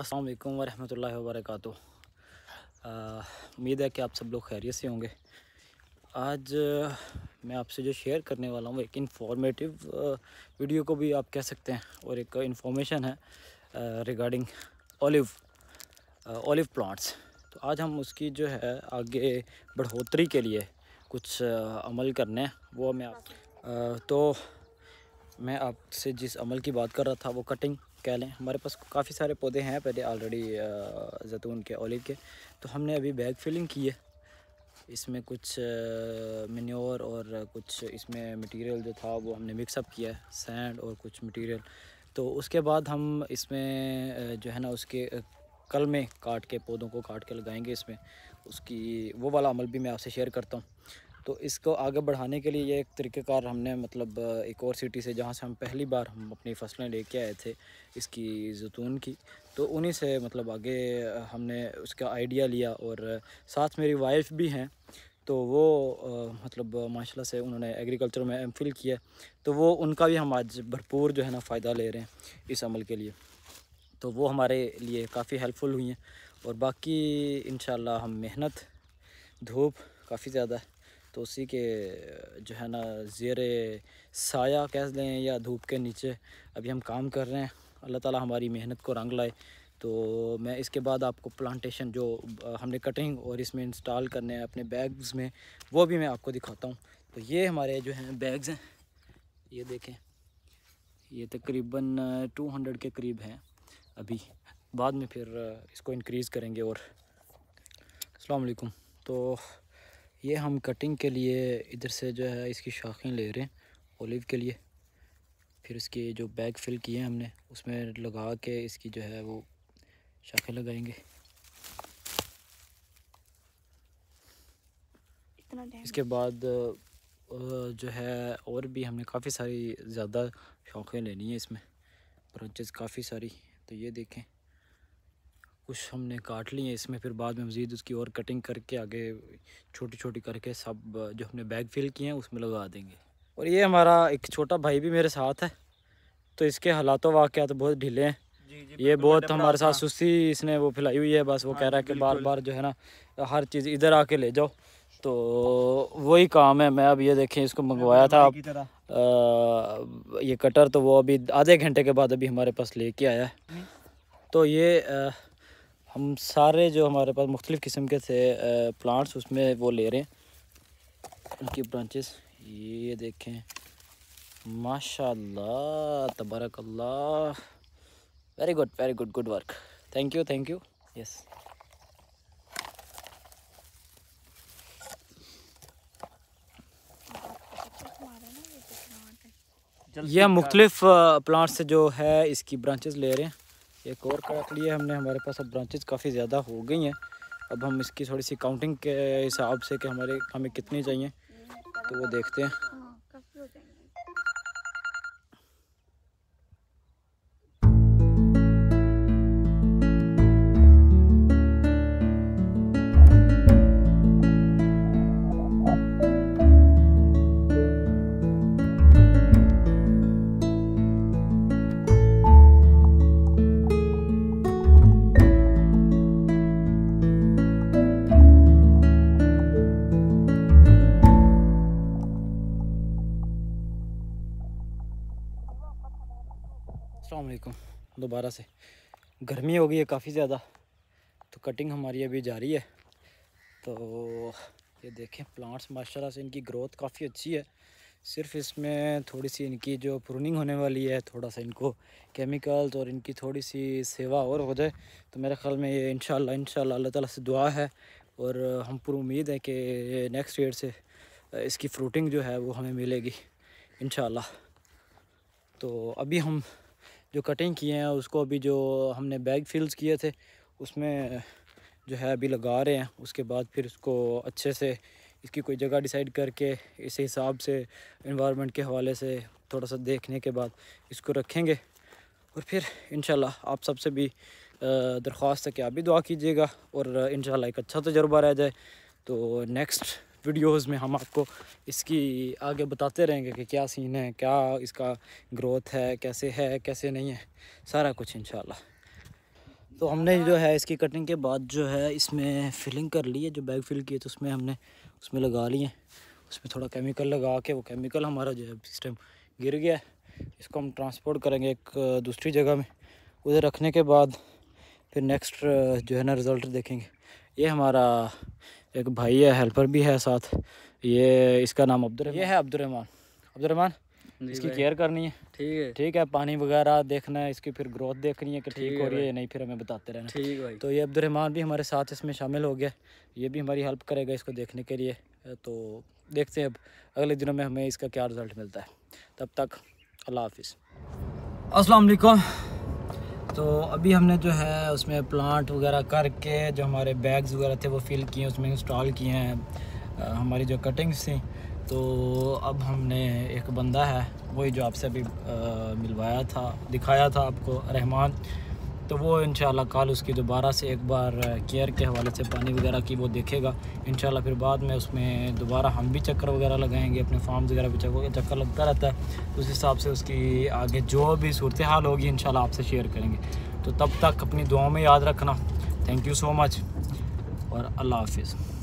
असलकम वरहमतुल्लाहि वर्क उम्मीद है कि आप सब लोग खैरियत से होंगे आज मैं आपसे जो शेयर करने वाला हूँ एक इन्फॉर्मेटिव वीडियो को भी आप कह सकते हैं और एक इन्फॉर्मेशन है रिगार्डिंग ओलिव ओलिव प्लांट्स तो आज हम उसकी जो है आगे बढ़ोतरी के लिए कुछ अमल करने हैं वो मैं आप तो मैं आपसे जिस अमल की बात कर रहा था वो कटिंग कह लें हमारे पास काफ़ी सारे पौधे हैं पहले ऑलरेडी जैतून के ओलिव के तो हमने अभी बैग फिलिंग की है इसमें कुछ मेन्योर और कुछ इसमें मटेरियल जो था वो हमने मिक्सअप किया है सैंड और कुछ मटेरियल तो उसके बाद हम इसमें जो है ना उसके कल में काट के पौधों को काट के लगाएंगे इसमें उसकी वो वाला अमल भी मैं आपसे शेयर करता हूँ तो इसको आगे बढ़ाने के लिए ये एक तरीक़ेकार हमने मतलब एक और सिटी से जहाँ से हम पहली बार हम अपनी फसलें लेके आए थे इसकी जतून की तो उन्हीं से मतलब आगे हमने उसका आइडिया लिया और साथ मेरी वाइफ भी हैं तो वो आ, मतलब माशाल्लाह से उन्होंने एग्रीकल्चर में एम फिल किया तो वो उनका भी हम आज भरपूर जो है ना फ़ायदा ले रहे हैं इस अमल के लिए तो वो हमारे लिए काफ़ी हेल्पफुल हुई हैं और बाकी इन हम मेहनत धूप काफ़ी ज़्यादा तो उसी के जो है ना ज़ेर साया कह लें या धूप के नीचे अभी हम काम कर रहे हैं अल्लाह ताला हमारी मेहनत को रंग लाए तो मैं इसके बाद आपको प्लांटेशन जो हमने कटिंग और इसमें इंस्टॉल करने हैं अपने बैग्स में वो भी मैं आपको दिखाता हूँ तो ये हमारे जो हैं बैग्स हैं ये देखें ये तकरीबन 200 के करीब हैं अभी बाद में फिर इसको इनक्रीज़ करेंगे और अलकुम तो ये हम कटिंग के लिए इधर से जो है इसकी शाखें ले रहे हैं ओलिव के लिए फिर इसके जो बैग फिल किए हैं हमने उसमें लगा के इसकी जो है वो शाखें लगाएंगे इसके बाद जो है और भी हमने काफ़ी सारी ज़्यादा शाखें लेनी है इसमें ब्रांचेस काफ़ी सारी तो ये देखें कुछ हमने काट लिए इसमें फिर बाद में मज़ीद उसकी और कटिंग करके आगे छोटी छोटी करके सब जो हमने बैग फिल किए हैं उसमें लगा देंगे और ये हमारा एक छोटा भाई भी मेरे साथ है तो इसके हालात वाक़ तो बहुत ढीले हैं जी जी ये बहुत हमारे साथ सुस्ती इसने वो फैलाई हुई है बस वो हाँ कह रहा है कि बार बार जो है ना हर चीज़ इधर आके ले जाओ तो वही काम है मैं अब ये देखें इसको मंगवाया था अब ये कटर तो वो अभी आधे घंटे के बाद अभी हमारे पास लेके आया है हम्म। तो ये आ, हम सारे जो हमारे पास मुख्तलिफ़ किस्म के थे प्लांट्स उसमें वो ले रहे हैं उनकी ब्रांचेस ये देखें माशा तबरक very good very good good work thank you thank you yes यह मुख्तलिफ़ प्लांट्स से जो है इसकी ब्रांचेस ले रहे हैं एक और रख लिया हमने हमारे पास अब ब्रांचेज काफ़ी ज़्यादा हो गई हैं अब हम इसकी थोड़ी सी काउंटिंग के हिसाब से कि हमारे हमें कितनी चाहिए तो वो देखते हैं अलकुम दोबारा से गर्मी हो गई है काफ़ी ज़्यादा तो कटिंग हमारी अभी जारी है तो ये देखें प्लांट्स माशाल्लाह से इनकी ग्रोथ काफ़ी अच्छी है सिर्फ इसमें थोड़ी सी इनकी जो प्रूनिंग होने वाली है थोड़ा सा इनको केमिकल्स और इनकी थोड़ी सी सेवा और हो जाए तो मेरे ख्याल में ये इन शाला अल्लाह तला से दुआ है और हम पूरी उम्मीद है कि नेक्स्ट ईयर से इसकी फ्रूटिंग जो है वो हमें मिलेगी इन तो अभी हम जो कटिंग किए हैं उसको अभी जो हमने बैग फिल्स किए थे उसमें जो है अभी लगा रहे हैं उसके बाद फिर उसको अच्छे से इसकी कोई जगह डिसाइड करके इस हिसाब से इन्वामेंट के हवाले से थोड़ा सा देखने के बाद इसको रखेंगे और फिर इन आप सबसे भी दरख्वास्त है कि आप भी दुआ कीजिएगा और इन एक अच्छा तजर्बा रह जाए तो नेक्स्ट वीडियोस में हम आपको इसकी आगे बताते रहेंगे कि क्या सीन है क्या इसका ग्रोथ है कैसे है कैसे नहीं है सारा कुछ इंशाल्लाह तो हमने जो है इसकी कटिंग के बाद जो है इसमें फिलिंग कर ली है जो बैग फिल किए तो उसमें हमने उसमें लगा लिए उसमें थोड़ा केमिकल लगा के वो केमिकल हमारा जो है इस टाइम गिर गया इसको हम ट्रांसपोर्ट करेंगे एक दूसरी जगह में उधर रखने के बाद फिर नेक्स्ट जो है ना रिज़ल्ट देखेंगे ये हमारा एक भाई है हेल्पर भी है साथ ये इसका नाम अब्दुल ये है अब्दुलरहमान अब्दुलरहमान इसकी केयर करनी है ठीक है ठीक है पानी वगैरह देखना है इसकी फिर ग्रोथ देखनी है कि ठीक हो रही है नहीं फिर हमें बताते रहना ठीक है तो ये अब्दुलरहमान भी हमारे साथ इसमें शामिल हो गया ये भी हमारी हेल्प करेगा इसको देखने के लिए तो देखते हैं अब अगले दिनों में हमें इसका क्या रिजल्ट मिलता है तब तक अल्लाह हाफिज़ असलकम तो अभी हमने जो है उसमें प्लांट वगैरह करके जो हमारे बैग्स वगैरह थे वो फिल किए उसमें इंस्टॉल किए हैं हमारी जो कटिंग्स थी तो अब हमने एक बंदा है वही जो आपसे अभी मिलवाया था दिखाया था आपको रहमान तो वो इन कल उसकी दोबारा से एक बार केयर के हवाले से पानी वगैरह की वो देखेगा इन फिर बाद में उसमें दोबारा हम भी चक्कर वगैरह लगाएंगे अपने फार्म वगैरह भी चक्कर चक्कर लगता रहता है उस हिसाब से उसकी आगे जो भी सूरत हाल होगी इन आपसे शेयर करेंगे तो तब तक अपनी दुआओं में याद रखना थैंक यू सो मच और अल्लाह हाफिज़